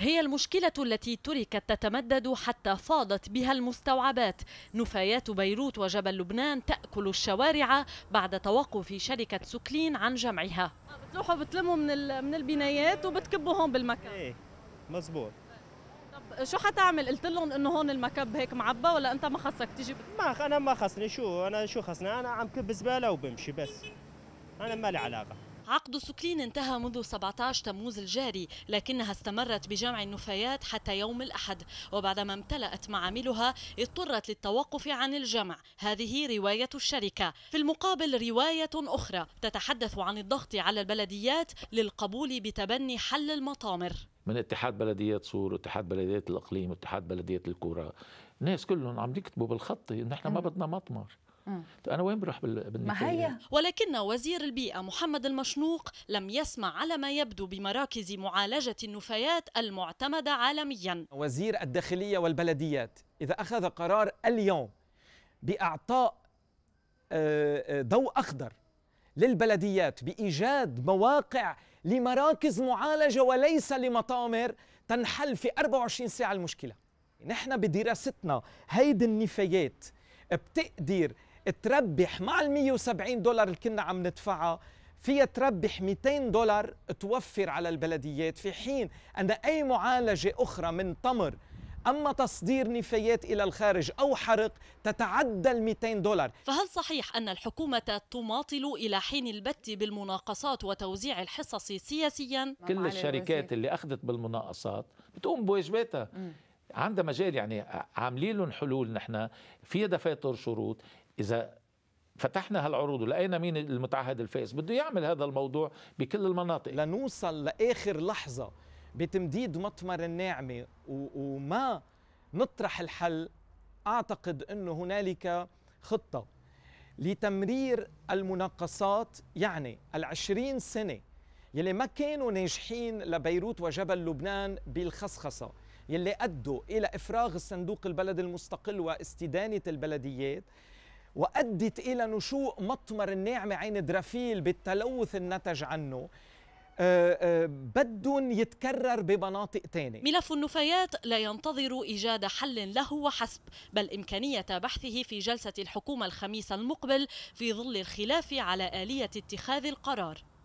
هي المشكلة التي تركت تتمدد حتى فاضت بها المستوعبات نفايات بيروت وجبل لبنان تأكل الشوارع بعد توقف شركة سكلين عن جمعها بتروحوا بتلموا من من البنايات وبتكبوا هون بالمكان ايه مزبوط طب شو حتعمل قلت لهم انه هون المكب هيك معبى ولا انت ما خصك تيجي ما انا ما خصني شو انا شو خصني انا عم كب زباله وبمشي بس انا مالي علاقه عقد سكلين انتهى منذ 17 تموز الجاري لكنها استمرت بجمع النفايات حتى يوم الأحد وبعدما امتلأت معاملها اضطرت للتوقف عن الجمع هذه رواية الشركة في المقابل رواية أخرى تتحدث عن الضغط على البلديات للقبول بتبني حل المطامر من اتحاد بلديات صور اتحاد بلديات الإقليم اتحاد بلديات الكرة الناس كلهم عم يكتبوا بالخط نحن ما بدنا مطمر طيب انا وين بروح بال... ما هي ولكن وزير البيئه محمد المشنوق لم يسمع على ما يبدو بمراكز معالجه النفايات المعتمده عالميا وزير الداخليه والبلديات اذا اخذ قرار اليوم باعطاء آه، آه، ضوء اخضر للبلديات بايجاد مواقع لمراكز معالجه وليس لمطامر تنحل في 24 ساعه المشكله نحن بدراستنا هيدي النفايات بتقدر تربح مع ال 170 دولار اللي كنا عم ندفعها فيها تربح 200 دولار توفر على البلديات في حين أن أي معالجة أخرى من تمر أما تصدير نفايات إلى الخارج أو حرق تتعدى ال 200 دولار فهل صحيح أن الحكومة تماطل إلى حين البت بالمناقصات وتوزيع الحصص سياسيا؟ كل نعم، الشركات اللي أخذت بالمناقصات بتقوم بواجباتها عندها مجال يعني عاملين لهم حلول نحن في دفاتر شروط اذا فتحنا هالعروض ولقينا مين المتعهد الفائز بده يعمل هذا الموضوع بكل المناطق لنوصل لاخر لحظه بتمديد مطمر الناعمه وما نطرح الحل اعتقد انه هنالك خطه لتمرير المناقصات يعني العشرين سنه يلي ما كانوا ناجحين لبيروت وجبل لبنان بالخصخصه يلي أدوا إلى إفراغ الصندوق البلد المستقل واستدانة البلديات وأدت إلى نشوء مطمر الناعمة عين درافيل بالتلوث النتج عنه آه، آه، بدهم يتكرر بمناطق تانية ملف النفايات لا ينتظر إيجاد حل له وحسب بل إمكانية بحثه في جلسة الحكومة الخميس المقبل في ظل الخلاف على آلية اتخاذ القرار